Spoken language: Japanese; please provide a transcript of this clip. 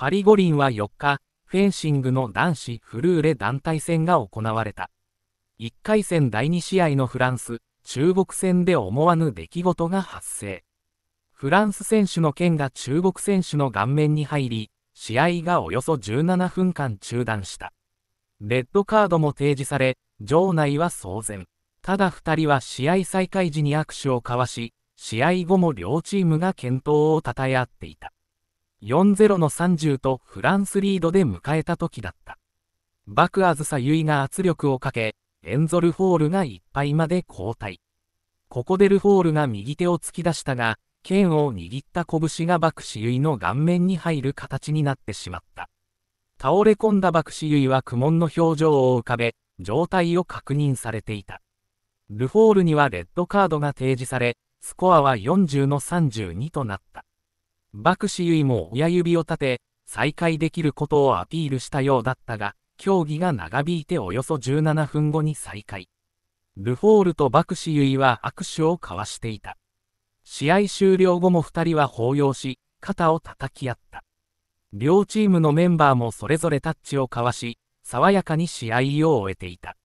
パリ五輪は4日、フェンシングの男子フルーレ団体戦が行われた。1回戦第2試合のフランス、中国戦で思わぬ出来事が発生。フランス選手の剣が中国選手の顔面に入り、試合がおよそ17分間中断した。レッドカードも提示され、場内は騒然。ただ2人は試合再開時に握手を交わし、試合後も両チームが健闘を称え合っていた。4-0の30とフランスリードで迎えた時だった。バクアズサユイが圧力をかけ、エンゾルフォールがいっぱいまで交代。ここでルフォールが右手を突き出したが、剣を握った拳がバクシユイの顔面に入る形になってしまった。倒れ込んだバクシユイは苦悶の表情を浮かべ、状態を確認されていた。ルフォールにはレッドカードが提示され、スコアは40の32となった。バクシユイも親指を立て、再開できることをアピールしたようだったが、協議が長引いておよそ17分後に再開。ルフォールとバクシユイは握手を交わしていた。試合終了後も2人は抱擁し、肩を叩き合った。両チームのメンバーもそれぞれタッチを交わし、爽やかに試合を終えていた。